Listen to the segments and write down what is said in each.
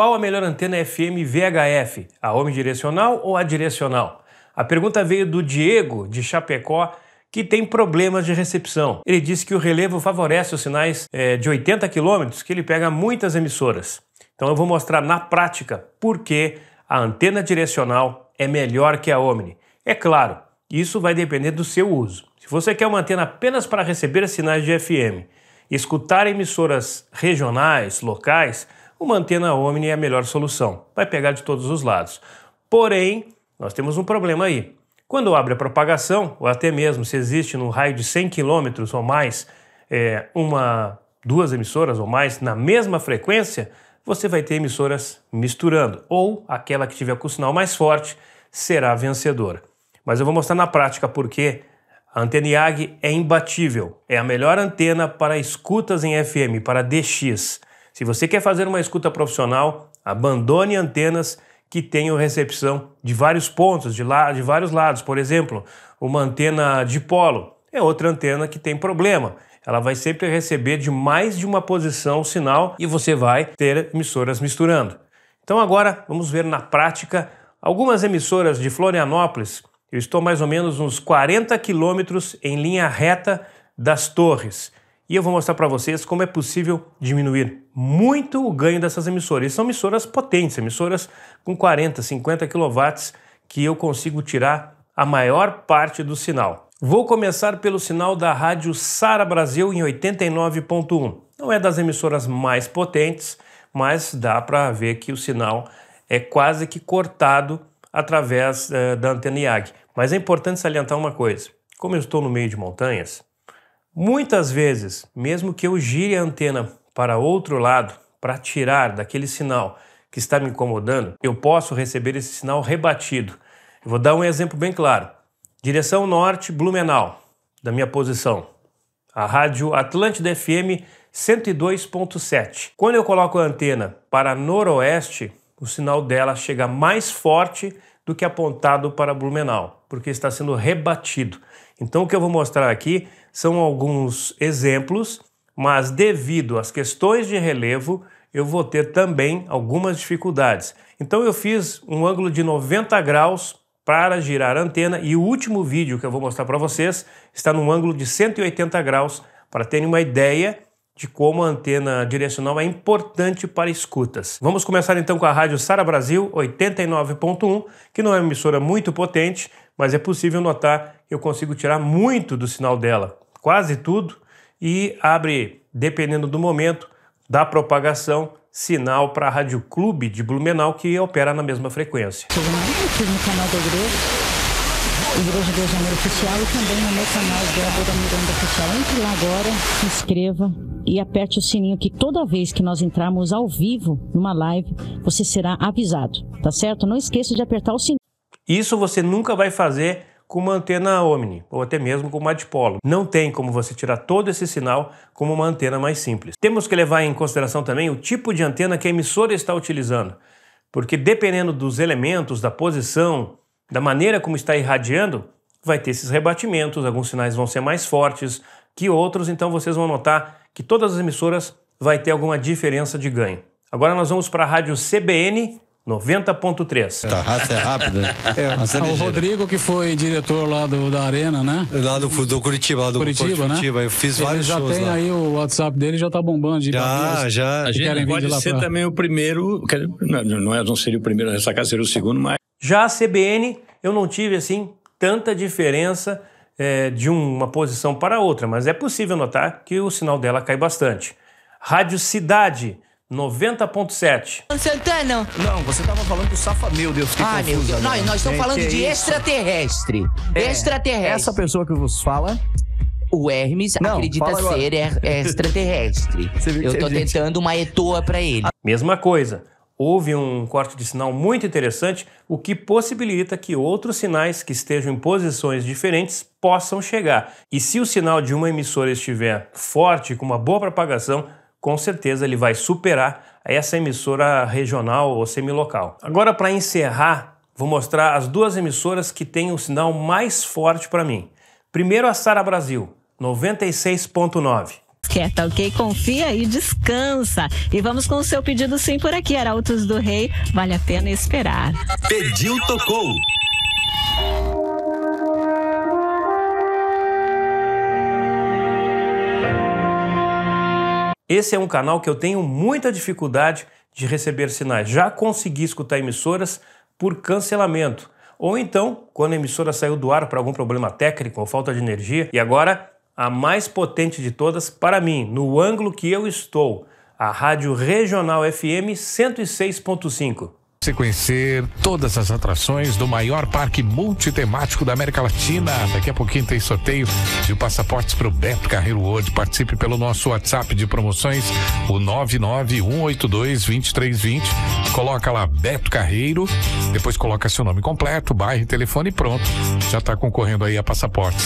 Qual a melhor antena FM VHF, a omnidirecional ou a direcional? A pergunta veio do Diego, de Chapecó, que tem problemas de recepção. Ele disse que o relevo favorece os sinais é, de 80 km, que ele pega muitas emissoras. Então eu vou mostrar na prática por que a antena direcional é melhor que a Omni. É claro, isso vai depender do seu uso. Se você quer uma antena apenas para receber sinais de FM, escutar emissoras regionais, locais, uma antena Omni é a melhor solução. Vai pegar de todos os lados. Porém, nós temos um problema aí. Quando abre a propagação, ou até mesmo se existe no raio de 100 km ou mais é, uma, duas emissoras ou mais na mesma frequência, você vai ter emissoras misturando, ou aquela que tiver com o sinal mais forte será vencedora. Mas eu vou mostrar na prática porque a antena IAG é imbatível, é a melhor antena para escutas em FM, para DX. Se você quer fazer uma escuta profissional, abandone antenas que tenham recepção de vários pontos, de, la de vários lados. Por exemplo, uma antena de polo é outra antena que tem problema. Ela vai sempre receber de mais de uma posição o sinal e você vai ter emissoras misturando. Então agora vamos ver na prática algumas emissoras de Florianópolis. Eu estou mais ou menos uns 40 quilômetros em linha reta das torres e eu vou mostrar para vocês como é possível diminuir muito o ganho dessas emissoras. E são emissoras potentes, emissoras com 40, 50 kW que eu consigo tirar a maior parte do sinal. Vou começar pelo sinal da rádio Sara Brasil em 89.1. Não é das emissoras mais potentes, mas dá para ver que o sinal é quase que cortado através uh, da antena IAG. Mas é importante salientar uma coisa: como eu estou no meio de montanhas, Muitas vezes, mesmo que eu gire a antena para outro lado para tirar daquele sinal que está me incomodando, eu posso receber esse sinal rebatido. Eu vou dar um exemplo bem claro. Direção norte, Blumenau, da minha posição. A rádio Atlântida FM 102.7. Quando eu coloco a antena para noroeste, o sinal dela chega mais forte do que apontado para Blumenau porque está sendo rebatido. Então, o que eu vou mostrar aqui são alguns exemplos, mas devido às questões de relevo, eu vou ter também algumas dificuldades. Então, eu fiz um ângulo de 90 graus para girar a antena e o último vídeo que eu vou mostrar para vocês está num ângulo de 180 graus para terem uma ideia de como a antena direcional é importante para escutas. Vamos começar então com a rádio Sara Brasil 89.1, que não é uma emissora muito potente, mas é possível notar que eu consigo tirar muito do sinal dela, quase tudo, e abre, dependendo do momento, da propagação, sinal para a Rádio Clube de Blumenau, que opera na mesma frequência. Estive no canal da igreja, Igreja de Janeiro Oficial, e também no meu canal Débora Miranda Oficial. Entre lá agora, se inscreva e aperte o sininho que toda vez que nós entrarmos ao vivo numa live, você será avisado, tá certo? Não esqueça de apertar o sininho. Isso você nunca vai fazer com uma antena Omni ou até mesmo com uma dipolo. Não tem como você tirar todo esse sinal com uma antena mais simples. Temos que levar em consideração também o tipo de antena que a emissora está utilizando, porque dependendo dos elementos, da posição, da maneira como está irradiando, vai ter esses rebatimentos, alguns sinais vão ser mais fortes que outros, então vocês vão notar que todas as emissoras vai ter alguma diferença de ganho. Agora nós vamos para a rádio CBN 90.3. Tá, raça é rápida. É, o Rodrigo, que foi diretor lá do, da Arena, né? Lá do, do Curitiba, lá do Curitiba, né? Curitiba né? Eu fiz Ele vários já tem aí o WhatsApp dele, já tá bombando. De já, já. A gente pode ser pra... também o primeiro, não, é, não, é, não seria o primeiro a casa seria o segundo, mas... Já a CBN, eu não tive, assim, tanta diferença é, de uma posição para outra, mas é possível notar que o sinal dela cai bastante. Rádio Cidade, 90.7. Santana. Não, você estava falando do Safa. Meu Deus, que Ai, ah, meu Deus. Nós, né? nós estamos é, falando de extraterrestre. É. Extraterrestre. Essa pessoa que vos fala o Hermes Não, acredita ser er, é, extraterrestre. Eu tô tentando uma etoa para ele. Mesma coisa. Houve um corte de sinal muito interessante, o que possibilita que outros sinais que estejam em posições diferentes possam chegar. E se o sinal de uma emissora estiver forte, com uma boa propagação, com certeza ele vai superar essa emissora regional ou semilocal. Agora, para encerrar, vou mostrar as duas emissoras que têm o sinal mais forte para mim. Primeiro, a Sara Brasil, 96,9. Quieta, tá ok? Confia e descansa. E vamos com o seu pedido sim por aqui, Arautos do Rei. Vale a pena esperar. Pediu, tocou. Esse é um canal que eu tenho muita dificuldade de receber sinais. Já consegui escutar emissoras por cancelamento. Ou então, quando a emissora saiu do ar por algum problema técnico ou falta de energia, e agora a mais potente de todas, para mim, no ângulo que eu estou, a Rádio Regional FM 106.5. Você conhecer todas as atrações do maior parque multitemático da América Latina. Daqui a pouquinho tem sorteio de passaportes para o Beto Carreiro World. Participe pelo nosso WhatsApp de promoções, o 991822320. Coloca lá Beto Carreiro, depois coloca seu nome completo, bairro, telefone e pronto. Já está concorrendo aí a passaportes.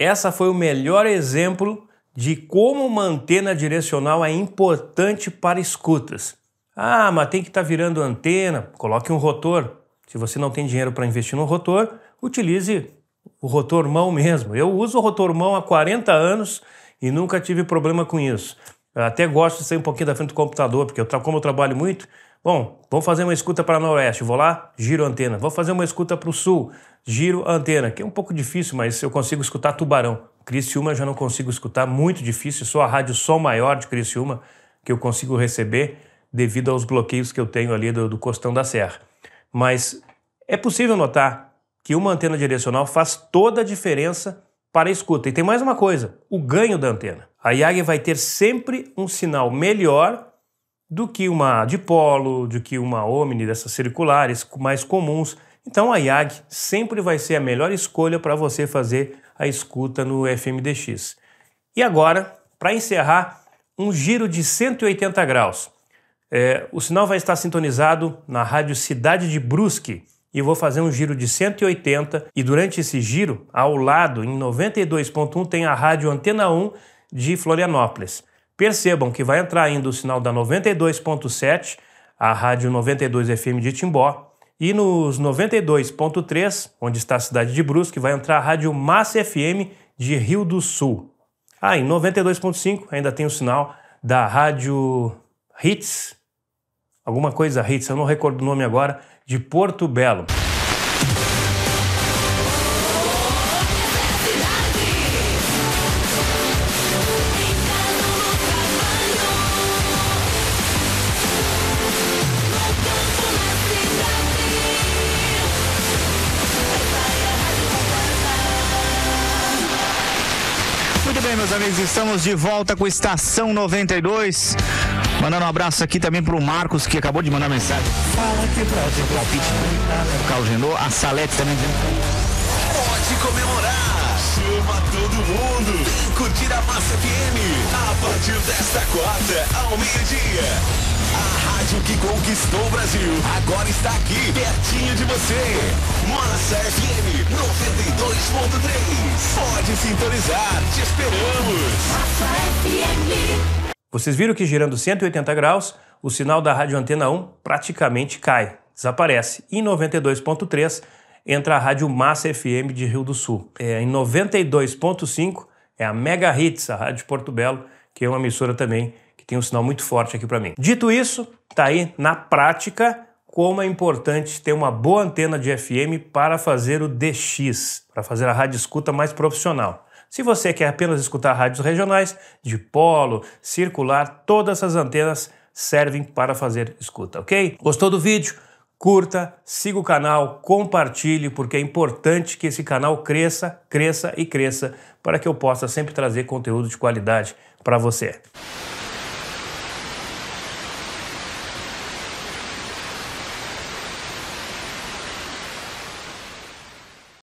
Essa foi o melhor exemplo de como manter na direcional é importante para escutas. Ah, mas tem que estar tá virando antena. Coloque um rotor. Se você não tem dinheiro para investir no rotor, utilize o rotor mão mesmo. Eu uso o rotor mão há 40 anos e nunca tive problema com isso. Eu até gosto de sair um pouquinho da frente do computador, porque eu, como eu trabalho muito, bom, vamos fazer uma escuta para noroeste, vou lá, giro a antena. Vou fazer uma escuta para o sul, giro a antena, que é um pouco difícil, mas eu consigo escutar tubarão. Criciúma eu já não consigo escutar, muito difícil, só a rádio Som Maior de Criciúma que eu consigo receber devido aos bloqueios que eu tenho ali do, do costão da serra. Mas é possível notar que uma antena direcional faz toda a diferença para a escuta. E tem mais uma coisa: o ganho da antena. A Yagi vai ter sempre um sinal melhor do que uma dipolo, do que uma Omni dessas circulares mais comuns. Então a IAG sempre vai ser a melhor escolha para você fazer a escuta no FMDX. E agora, para encerrar, um giro de 180 graus. É, o sinal vai estar sintonizado na rádio Cidade de Brusque e vou fazer um giro de 180 e durante esse giro, ao lado, em 92.1, tem a rádio Antena 1 de Florianópolis. Percebam que vai entrar ainda o sinal da 92.7, a rádio 92 FM de Timbó, e nos 92.3, onde está a cidade de Brusque, vai entrar a Rádio Massa FM de Rio do Sul. Ah, em 92.5 ainda tem o sinal da Rádio Hits alguma coisa hits, eu não recordo o nome agora, de Porto Belo. Muito bem, meus amigos, estamos de volta com Estação 92. Mandando um abraço aqui também pro Marcos, que acabou de mandar mensagem. Fala que Brasil palpite. Carlos Genô, a Salete também. Pode comemorar. Chama todo mundo. Vem curtir a Massa FM. A partir desta quarta ao meio-dia. A rádio que conquistou o Brasil agora está aqui, pertinho de você. Massa FM 92.3. Pode sintonizar, te esperamos. Massa FM vocês viram que girando 180 graus, o sinal da rádio antena 1 praticamente cai, desaparece. E em 92.3 entra a rádio Massa FM de Rio do Sul. É, em 92.5 é a Mega Hits, a rádio Porto Belo, que é uma emissora também que tem um sinal muito forte aqui para mim. Dito isso, tá aí na prática como é importante ter uma boa antena de FM para fazer o DX, para fazer a rádio escuta mais profissional. Se você quer apenas escutar rádios regionais, de polo, circular, todas as antenas servem para fazer escuta, ok? Gostou do vídeo? Curta, siga o canal, compartilhe, porque é importante que esse canal cresça, cresça e cresça, para que eu possa sempre trazer conteúdo de qualidade para você.